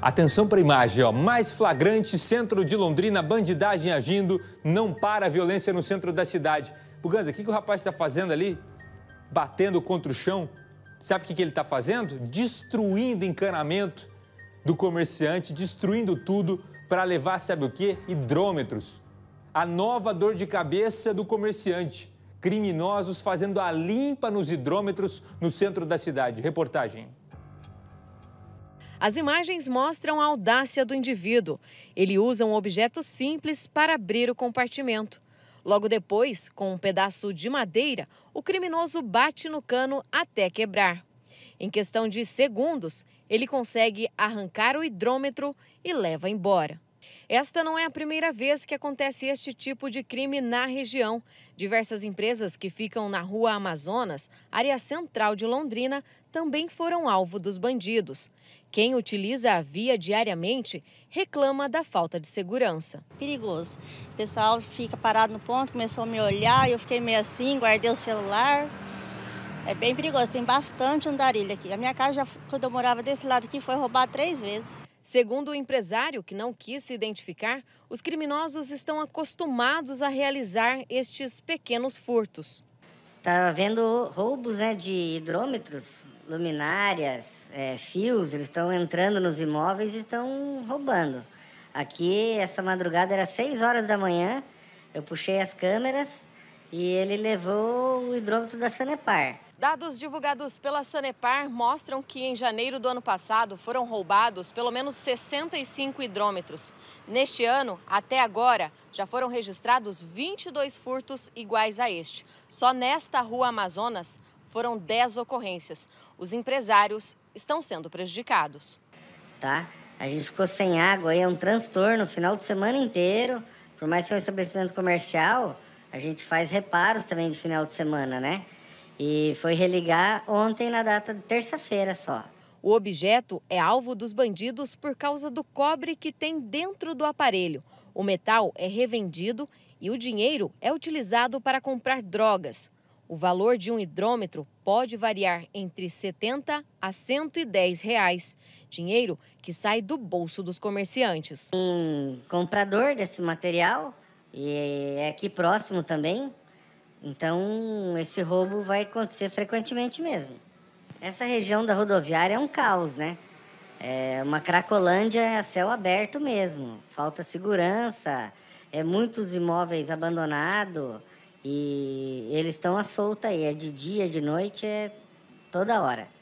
Atenção para a imagem, ó. Mais flagrante centro de Londrina, bandidagem agindo, não para a violência no centro da cidade. Buganza, o que, que o rapaz está fazendo ali? Batendo contra o chão? Sabe o que, que ele está fazendo? Destruindo encanamento do comerciante, destruindo tudo para levar, sabe o quê? Hidrômetros. A nova dor de cabeça do comerciante. Criminosos fazendo a limpa nos hidrômetros no centro da cidade. Reportagem. As imagens mostram a audácia do indivíduo. Ele usa um objeto simples para abrir o compartimento. Logo depois, com um pedaço de madeira, o criminoso bate no cano até quebrar. Em questão de segundos, ele consegue arrancar o hidrômetro e leva embora. Esta não é a primeira vez que acontece este tipo de crime na região. Diversas empresas que ficam na rua Amazonas, área central de Londrina, também foram alvo dos bandidos. Quem utiliza a via diariamente reclama da falta de segurança. Perigoso. O pessoal fica parado no ponto, começou a me olhar, eu fiquei meio assim, guardei o celular. É bem perigoso, tem bastante andarilha aqui. A minha casa, já, quando eu morava desse lado aqui, foi roubada três vezes. Segundo o empresário, que não quis se identificar, os criminosos estão acostumados a realizar estes pequenos furtos. Está havendo roubos né, de hidrômetros, luminárias, é, fios, eles estão entrando nos imóveis e estão roubando. Aqui, essa madrugada, era 6 horas da manhã, eu puxei as câmeras e ele levou o hidrômetro da Sanepar. Dados divulgados pela Sanepar mostram que em janeiro do ano passado foram roubados pelo menos 65 hidrômetros. Neste ano, até agora, já foram registrados 22 furtos iguais a este. Só nesta rua Amazonas foram 10 ocorrências. Os empresários estão sendo prejudicados. Tá? A gente ficou sem água, aí é um transtorno o final de semana inteiro. Por mais que é um estabelecimento comercial, a gente faz reparos também de final de semana, né? E foi religar ontem na data de terça-feira só. O objeto é alvo dos bandidos por causa do cobre que tem dentro do aparelho. O metal é revendido e o dinheiro é utilizado para comprar drogas. O valor de um hidrômetro pode variar entre 70 a 110 reais, dinheiro que sai do bolso dos comerciantes. Em comprador desse material e é aqui próximo também. Então, esse roubo vai acontecer frequentemente mesmo. Essa região da rodoviária é um caos, né? É uma Cracolândia a céu aberto mesmo. Falta segurança, é muitos imóveis abandonados e eles estão à solta aí. É de dia, de noite, é toda hora.